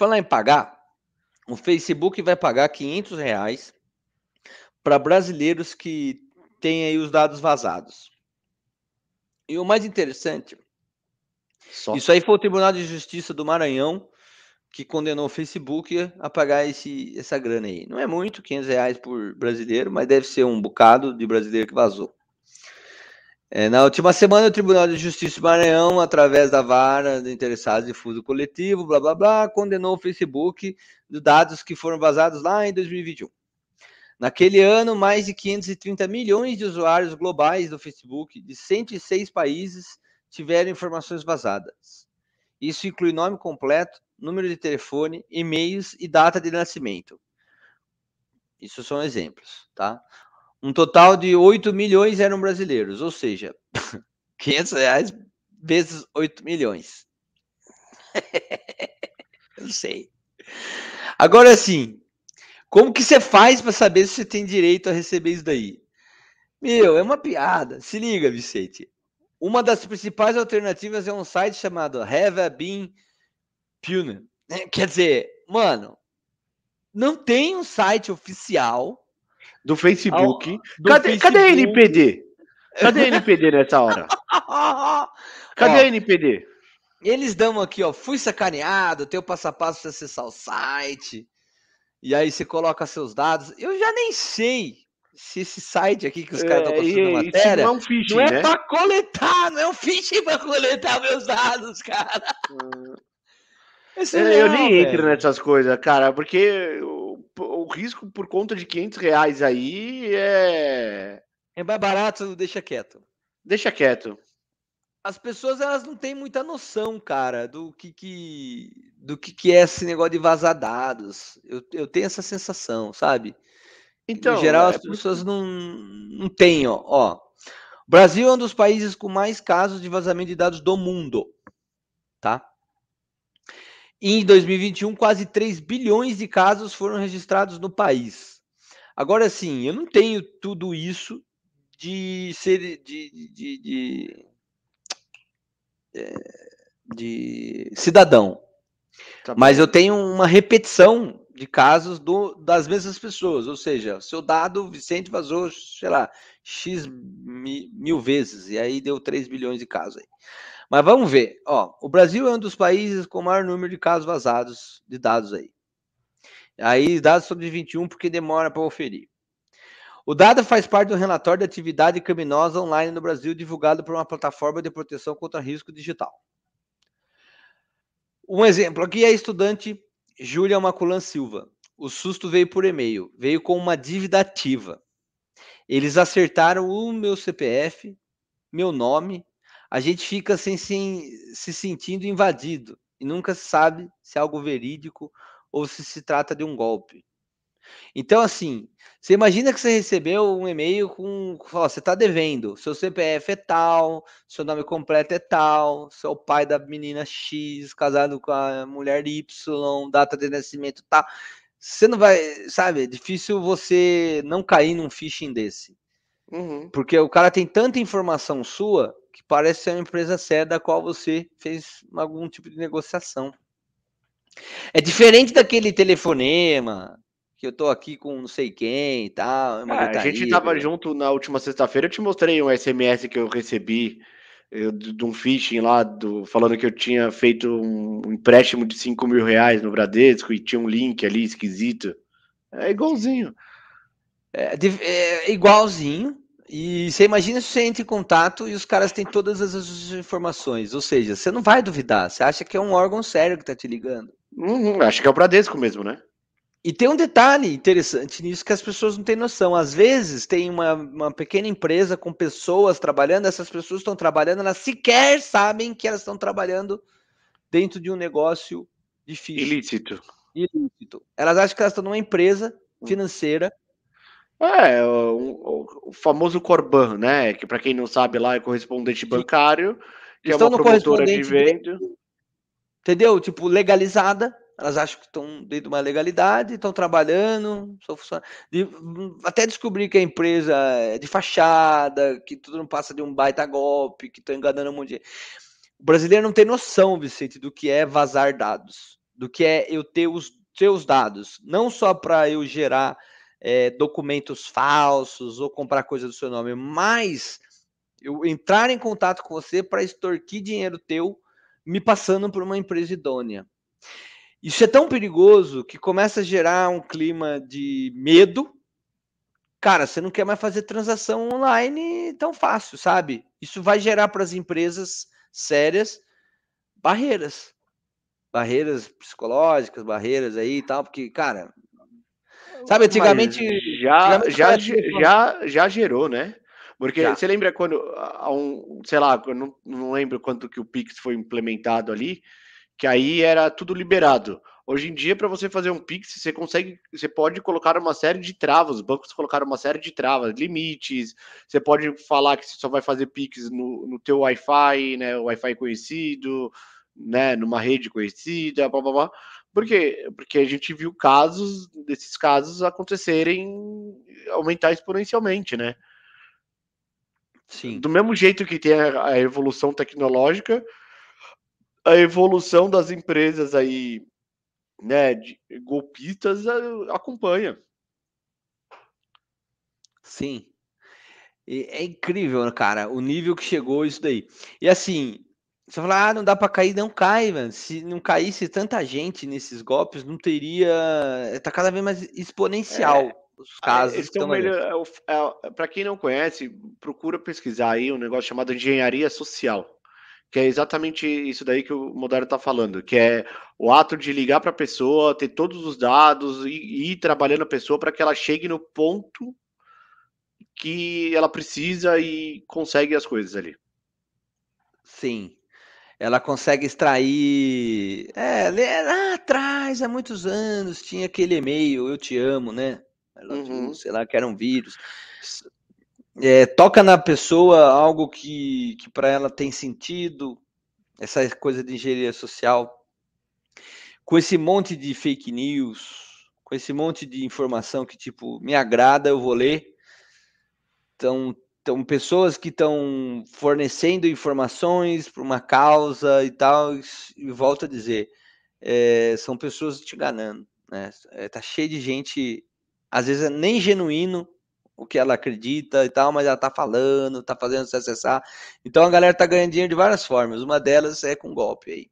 Falar em pagar, o Facebook vai pagar 500 reais para brasileiros que têm aí os dados vazados. E o mais interessante, Só. isso aí foi o Tribunal de Justiça do Maranhão que condenou o Facebook a pagar esse, essa grana aí. Não é muito, 500 reais por brasileiro, mas deve ser um bocado de brasileiro que vazou. É, na última semana, o Tribunal de Justiça do Maranhão, através da vara de interessados de fuso coletivo, blá blá blá, condenou o Facebook dos dados que foram vazados lá em 2021. Naquele ano, mais de 530 milhões de usuários globais do Facebook de 106 países tiveram informações vazadas. Isso inclui nome completo, número de telefone, e-mails e data de nascimento. Isso são exemplos, tá? Um total de 8 milhões eram brasileiros, ou seja, 500 reais vezes 8 milhões. Eu não sei. Agora sim, como que você faz para saber se você tem direito a receber isso daí? Meu, é uma piada. Se liga, Vicente. Uma das principais alternativas é um site chamado Have a Been Pune. Quer dizer, mano, não tem um site oficial do Facebook. Do cadê, Facebook... cadê a NPD? Cadê a NPD nessa hora? Cadê ó, a NPD? Eles dão aqui, ó, fui sacaneado, tem o passo a passo para acessar o site. E aí você coloca seus dados. Eu já nem sei se esse site aqui que os caras estão é, construindo é, é, matéria. Não é, um phishing, não é né? para coletar, não é um phishing para coletar meus dados, cara. Hum. eu, eu nem velho. entro nessas coisas, cara, porque risco por conta de 500 reais aí é. É mais barato, deixa quieto. Deixa quieto. As pessoas elas não têm muita noção, cara, do que, que do que, que é esse negócio de vazar dados. Eu, eu tenho essa sensação, sabe? Então, em geral, é... as pessoas não, não têm, ó. ó. O Brasil é um dos países com mais casos de vazamento de dados do mundo, tá? Em 2021, quase 3 bilhões de casos foram registrados no país. Agora sim, eu não tenho tudo isso de ser de, de, de, de é, cidadão. Tá Mas eu tenho uma repetição de casos do, das mesmas pessoas, ou seja, seu dado Vicente vazou, sei lá, X mil vezes, e aí deu 3 bilhões de casos aí. Mas vamos ver. Ó, o Brasil é um dos países com maior número de casos vazados de dados aí. Aí, dados sobre 21, porque demora para oferir. O dado faz parte do relatório de atividade criminosa online no Brasil, divulgado por uma plataforma de proteção contra risco digital. Um exemplo aqui é a estudante Júlia Maculan Silva. O susto veio por e-mail, veio com uma dívida ativa. Eles acertaram o meu CPF, meu nome, a gente fica assim, sem, se sentindo invadido e nunca sabe se é algo verídico ou se se trata de um golpe. Então, assim, você imagina que você recebeu um e-mail com. Ó, você está devendo, seu CPF é tal, seu nome completo é tal, seu pai da menina X, casado com a mulher Y, data de nascimento tal. Você não vai. Sabe, é difícil você não cair num phishing desse. Uhum. Porque o cara tem tanta informação sua que parece ser uma empresa séria da qual você fez algum tipo de negociação. É diferente daquele telefonema que eu tô aqui com não sei quem e tal. É ah, a gente tava né? junto na última sexta-feira, eu te mostrei um SMS que eu recebi eu, de um phishing lá, do, falando que eu tinha feito um empréstimo de 5 mil reais no Bradesco e tinha um link ali esquisito. É igualzinho. É, é igualzinho, e você imagina se você entra em contato e os caras têm todas as informações. Ou seja, você não vai duvidar. Você acha que é um órgão sério que está te ligando. Uhum, acho que é o Bradesco mesmo, né? E tem um detalhe interessante nisso que as pessoas não têm noção. Às vezes tem uma, uma pequena empresa com pessoas trabalhando, essas pessoas estão trabalhando, elas sequer sabem que elas estão trabalhando dentro de um negócio difícil. Ilícito. Ilícito. Elas acham que elas estão numa empresa hum. financeira é, o, o famoso Corban, né? Que para quem não sabe lá é correspondente bancário, que estão é uma promotora de venda. Entendeu? Tipo, legalizada. Elas acham que estão dentro de uma legalidade, estão trabalhando, só De, até descobrir que a empresa é de fachada, que tudo não passa de um baita golpe, que estão enganando um monte de O brasileiro não tem noção, Vicente, do que é vazar dados, do que é eu ter os seus dados, não só para eu gerar é, documentos falsos ou comprar coisa do seu nome, mas eu entrar em contato com você para extorquir dinheiro teu me passando por uma empresa idônea. Isso é tão perigoso que começa a gerar um clima de medo. Cara, você não quer mais fazer transação online tão fácil, sabe? Isso vai gerar para as empresas sérias barreiras. Barreiras psicológicas, barreiras aí e tal, porque, cara, Sabe, antigamente. já, antigamente já, assim, né? já, já gerou, né? Porque já. você lembra quando, um, sei lá, eu não, não lembro quanto que o Pix foi implementado ali, que aí era tudo liberado. Hoje em dia, para você fazer um Pix, você consegue, você pode colocar uma série de travas, os bancos colocaram uma série de travas, limites, você pode falar que você só vai fazer Pix no, no teu Wi-Fi, né, Wi-Fi conhecido, né, numa rede conhecida, blá, blá, blá. Por quê? Porque a gente viu casos desses casos acontecerem aumentar exponencialmente, né? Sim. Do mesmo jeito que tem a, a evolução tecnológica, a evolução das empresas aí, né, de, golpistas a, acompanha. Sim. E é incrível, né, cara, o nível que chegou isso daí. E assim, você fala, ah, não dá para cair, não cai, mano. Se não caísse tanta gente nesses golpes, não teria. Eh, tá cada vez mais exponencial é, os ah, casos. Eles melhor. É é é, para quem não conhece, procura pesquisar aí um negócio chamado engenharia social. Que é exatamente isso daí que o Modaro tá falando, que é o ato de ligar para a pessoa, ter todos os dados e, e ir trabalhando a pessoa para que ela chegue no ponto que ela precisa e consegue as coisas ali. Sim, ela consegue extrair. É, lá atrás, há muitos anos, tinha aquele e-mail, eu te amo, né? Ela, uhum. Sei lá, que era um vírus. É, toca na pessoa algo que, que para ela tem sentido, essa coisa de engenharia social. Com esse monte de fake news, com esse monte de informação que, tipo, me agrada, eu vou ler. Então, então, pessoas que estão fornecendo informações para uma causa e tal, e volto a dizer, é, são pessoas te enganando, né? É, tá cheio de gente, às vezes é nem genuíno o que ela acredita e tal, mas ela tá falando, tá fazendo se acessar. Então a galera tá ganhando dinheiro de várias formas. Uma delas é com golpe aí.